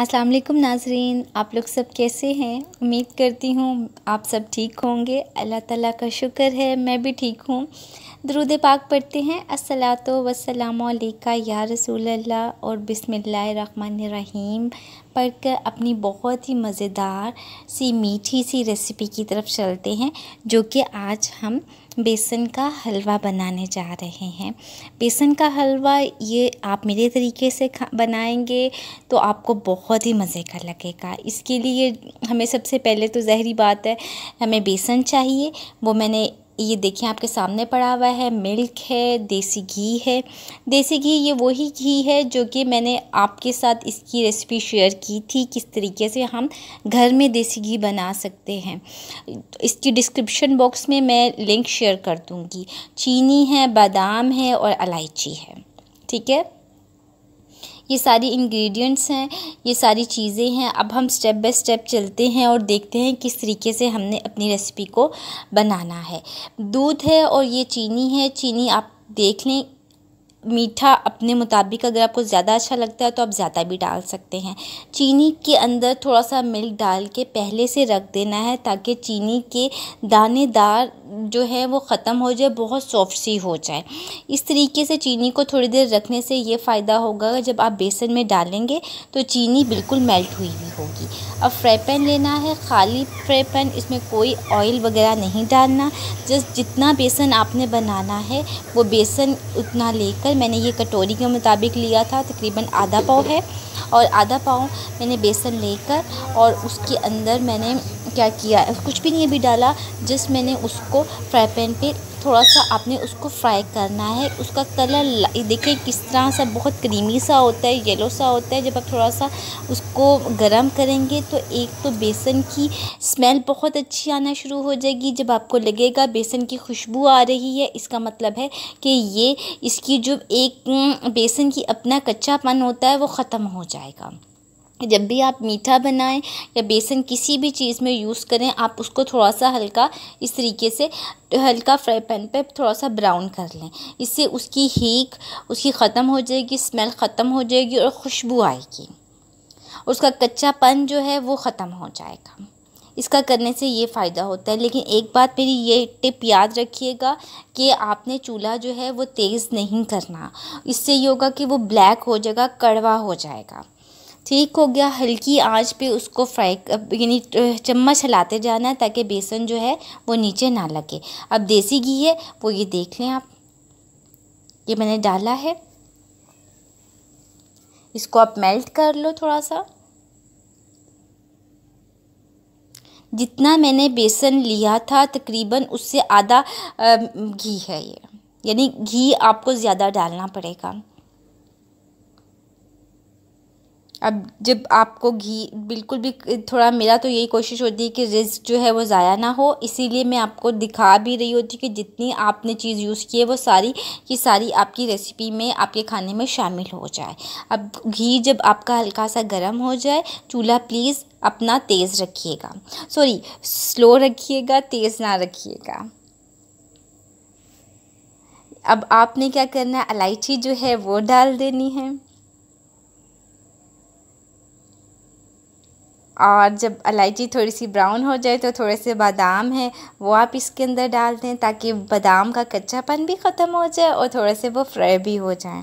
अस्सलाम वालेकुम नाजरीन आप लोग सब कैसे हैं उम्मीद करती हूँ आप सब ठीक होंगे अल्लाह ताला का शुक्र है मैं भी ठीक हूँ दरूद पाक पढ़ते हैं असलात वसलामिका या रसूल अल्लाह और पढ़ पढ़कर अपनी बहुत ही मज़ेदार सी मीठी सी रेसिपी की तरफ चलते हैं जो कि आज हम बेसन का हलवा बनाने जा रहे हैं बेसन का हलवा ये आप मेरे तरीके से खा बनाएंगे तो आपको बहुत ही मज़े का लगेगा इसके लिए हमें सबसे पहले तो जहरी बात है हमें बेसन चाहिए वो मैंने ये देखिए आपके सामने पड़ा हुआ है मिल्क है देसी घी है देसी घी ये वही घी है जो कि मैंने आपके साथ इसकी रेसिपी शेयर की थी किस तरीके से हम घर में देसी घी बना सकते हैं इसकी डिस्क्रिप्शन बॉक्स में मैं लिंक शेयर कर दूँगी चीनी है बादाम है और इलायची है ठीक है ये सारी इंग्रेडिएंट्स हैं ये सारी चीज़ें हैं अब हम स्टेप बाय स्टेप चलते हैं और देखते हैं किस तरीके से हमने अपनी रेसिपी को बनाना है दूध है और ये चीनी है चीनी आप देख लें मीठा अपने मुताबिक अगर आपको ज़्यादा अच्छा लगता है तो आप ज़्यादा भी डाल सकते हैं चीनी के अंदर थोड़ा सा मिल्क डाल के पहले से रख देना है ताकि चीनी के दानेदार जो है वो ख़त्म हो जाए बहुत सॉफ्ट सी हो जाए इस तरीके से चीनी को थोड़ी देर रखने से ये फ़ायदा होगा जब आप बेसन में डालेंगे तो चीनी बिल्कुल मेल्ट हुई हुई होगी अब फ्राई पैन लेना है खाली फ्राई पैन इसमें कोई ऑयल वगैरह नहीं डालना जस्ट जितना बेसन आपने बनाना है वो बेसन उतना लेकर मैंने ये कटोरी के मुताबिक लिया था तकरीबन आधा पाव है और आधा पाव मैंने बेसन लेकर और उसके अंदर मैंने क्या किया कुछ भी नहीं अभी डाला जस्ट मैंने उसको फ्राई पैन पे थोड़ा सा आपने उसको फ्राई करना है उसका कलर देखिए किस तरह सा बहुत क्रीमी सा होता है येलो सा होता है जब आप थोड़ा सा उसको गरम करेंगे तो एक तो बेसन की स्मेल बहुत अच्छी आना शुरू हो जाएगी जब आपको लगेगा बेसन की खुशबू आ रही है इसका मतलब है कि ये इसकी जो एक हम्म, बेसन की अपना कच्चापन होता है वो ख़त्म हो जाएगा जब भी आप मीठा बनाएं या बेसन किसी भी चीज़ में यूज़ करें आप उसको थोड़ा सा हल्का इस तरीके से हल्का फ्राई पैन पे थोड़ा सा ब्राउन कर लें इससे उसकी हीक उसकी ख़त्म हो जाएगी स्मेल ख़त्म हो जाएगी और खुशबू आएगी उसका कच्चापन जो है वो ख़त्म हो जाएगा इसका करने से ये फ़ायदा होता है लेकिन एक बात मेरी ये टिप याद रखिएगा कि आपने चूल्हा जो है वो तेज़ नहीं करना इससे ये होगा कि वो ब्लैक हो जाएगा कड़वा हो जाएगा ठीक हो गया हल्की आंच पे उसको फ्राई यानी चम्मच हिलाते जाना है ताकि बेसन जो है वो नीचे ना लगे अब देसी घी है वो ये देख लें आप ये मैंने डाला है इसको आप मेल्ट कर लो थोड़ा सा जितना मैंने बेसन लिया था तकरीबन उससे आधा घी है ये यानी घी आपको ज़्यादा डालना पड़ेगा अब जब आपको घी बिल्कुल भी थोड़ा मेरा तो यही कोशिश होती है कि रिस्क जो है वो ज़ाया ना हो इसीलिए मैं आपको दिखा भी रही होती कि जितनी आपने चीज़ यूज़ की है वो सारी की सारी आपकी रेसिपी में आपके खाने में शामिल हो जाए अब घी जब आपका हल्का सा गर्म हो जाए चूल्हा प्लीज़ अपना तेज़ रखिएगा सॉरी स्लो रखिएगा तेज़ ना रखिएगा अब आपने क्या करना है इलायची जो है वो डाल देनी है और जब इलायची थोड़ी सी ब्राउन हो जाए तो थोड़े से बादाम हैं वो आप इसके अंदर डाल दें ताकि बादाम का कच्चापन भी ख़त्म हो जाए और थोड़े से वो फ्राई भी हो जाए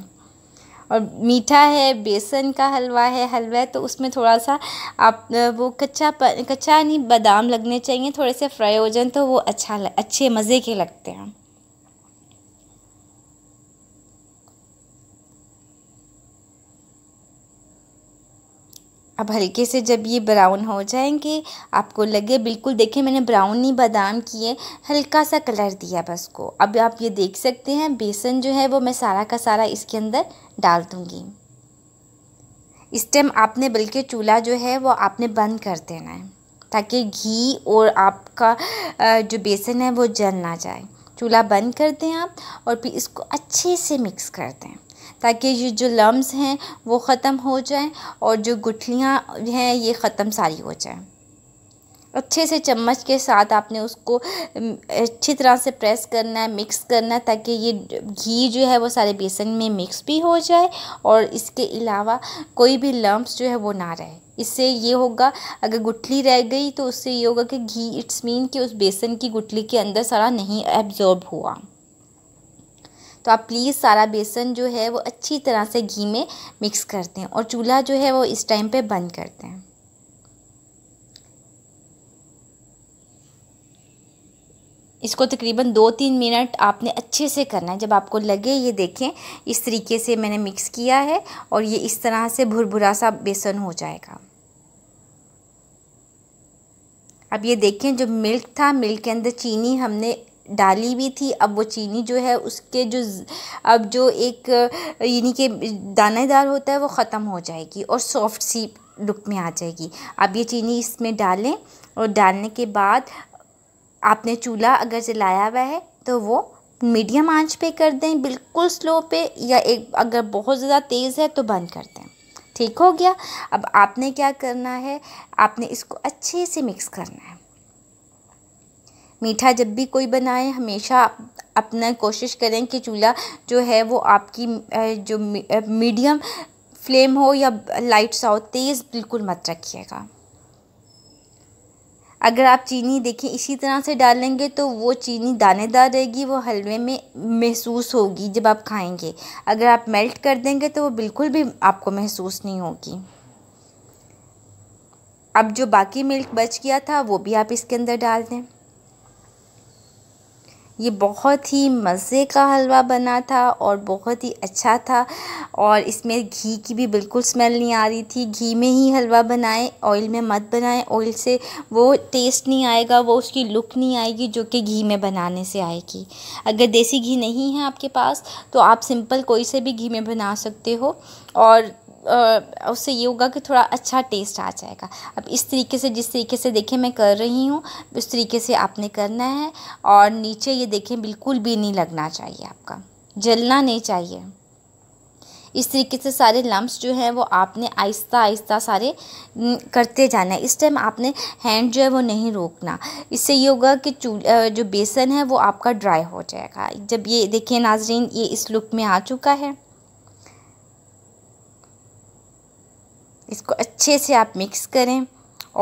और मीठा है बेसन का हलवा है हलवा है तो उसमें थोड़ा सा आप वो कच्चा प, कच्चा नहीं बादाम लगने चाहिए थोड़े से फ्राई हो जाए तो वो अच्छा अच्छे मज़े के लगते हैं अब हल्के से जब ये ब्राउन हो जाएंगे आपको लगे बिल्कुल देखिए मैंने ब्राउन नहीं बादाम किए हल्का सा कलर दिया बस को अब आप ये देख सकते हैं बेसन जो है वो मैं सारा का सारा इसके अंदर डाल दूँगी इस टाइम आपने बल्कि चूल्हा जो है वो आपने बंद कर देना है ताकि घी और आपका जो बेसन है वो जल ना जाए चूल्हा बंद कर दें आप और फिर इसको अच्छे से मिक्स कर दें ताकि ये जो लम्स हैं वो ख़त्म हो जाएं और जो गुठलियाँ हैं ये ख़त्म सारी हो जाएं अच्छे से चम्मच के साथ आपने उसको अच्छी तरह से प्रेस करना है मिक्स करना है ताकि ये घी जो है वो सारे बेसन में मिक्स भी हो जाए और इसके अलावा कोई भी लम्ब्स जो है वो ना रहे इससे ये होगा अगर गुठली रह गई तो उससे ये होगा कि घी इट्स मीन कि उस बेसन की गुठली के अंदर सारा नहीं एब्ज़ॉर्ब हुआ तो आप प्लीज़ सारा बेसन जो है वो अच्छी तरह से घी में मिक्स करते हैं और चूल्हा जो है वो इस टाइम पे बंद करते हैं इसको तकरीबन दो तीन मिनट आपने अच्छे से करना है जब आपको लगे ये देखें इस तरीके से मैंने मिक्स किया है और ये इस तरह से भुरभुरा सा बेसन हो जाएगा अब ये देखें जो मिल्क था मिल्क के अंदर चीनी हमने डाली भी थी अब वो चीनी जो है उसके जो अब जो एक यानी कि दानेदार होता है वो ख़त्म हो जाएगी और सॉफ्ट सी लुक में आ जाएगी अब ये चीनी इसमें डालें और डालने के बाद आपने चूल्हा अगर जलाया हुआ है तो वो मीडियम आंच पे कर दें बिल्कुल स्लो पे या एक अगर बहुत ज़्यादा तेज़ है तो बंद कर दें ठीक हो गया अब आपने क्या करना है आपने इसको अच्छे से मिक्स करना है मीठा जब भी कोई बनाएं हमेशा अपना कोशिश करें कि चूल्हा जो है वो आपकी जो मीडियम फ्लेम हो या लाइट सा हो तेज़ बिल्कुल मत रखिएगा अगर आप चीनी देखें इसी तरह से डालेंगे तो वो चीनी दानेदार रहेगी वो हलवे में महसूस होगी जब आप खाएंगे अगर आप मेल्ट कर देंगे तो वो बिल्कुल भी आपको महसूस नहीं होगी अब जो बाकी मिल्क बच गया था वो भी आप इसके अंदर डाल दें ये बहुत ही मज़े का हलवा बना था और बहुत ही अच्छा था और इसमें घी की भी बिल्कुल स्मेल नहीं आ रही थी घी में ही हलवा बनाएं ऑयल में मत बनाएं ऑयल से वो टेस्ट नहीं आएगा वो उसकी लुक नहीं आएगी जो कि घी में बनाने से आएगी अगर देसी घी नहीं है आपके पास तो आप सिंपल कोई से भी घी में बना सकते हो और उससे ये होगा कि थोड़ा अच्छा टेस्ट आ जाएगा अब इस तरीके से जिस तरीके से देखें मैं कर रही हूँ उस तरीके से आपने करना है और नीचे ये देखें बिल्कुल भी नहीं लगना चाहिए आपका जलना नहीं चाहिए इस तरीके से सारे लम्ब्स जो हैं वो आपने आहिस्ता आहिस्ता सारे करते जाना है इस टाइम आपने हैंड जो है वो नहीं रोकना इससे ये होगा कि जो बेसन है वो आपका ड्राई हो जाएगा जब ये देखिए नाजरीन ये इस लुक में आ चुका है इसको अच्छे से आप मिक्स करें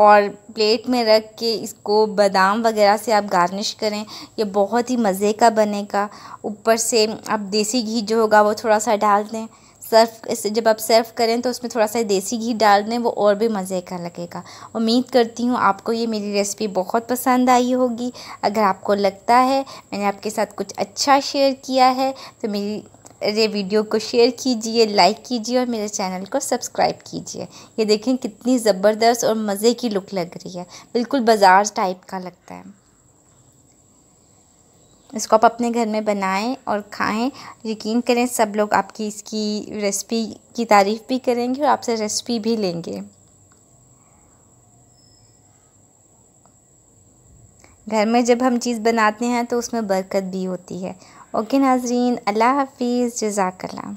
और प्लेट में रख के इसको बादाम वगैरह से आप गार्निश करें ये बहुत ही मज़े का बनेगा ऊपर से आप देसी घी जो होगा वो थोड़ा सा डाल दें सर्व जब आप सर्व करें तो उसमें थोड़ा सा देसी घी डाल दें वो और भी मज़े का लगेगा उम्मीद करती हूँ आपको ये मेरी रेसिपी बहुत पसंद आई होगी अगर आपको लगता है मैंने आपके साथ कुछ अच्छा शेयर किया है तो मेरी ये वीडियो को शेयर कीजिए लाइक कीजिए और मेरे चैनल को सब्सक्राइब कीजिए ये देखें कितनी ज़बरदस्त और मज़े की लुक लग रही है बिल्कुल बाज़ार टाइप का लगता है इसको आप अपने घर में बनाएं और खाएं यकीन करें सब लोग आपकी इसकी रेसिपी की तारीफ़ भी करेंगे और आपसे रेसिपी भी लेंगे घर में जब हम चीज़ बनाते हैं तो उसमें बरकत भी होती है ओके नाजरीन अल्लाह हाफिज़ जजाकल्ला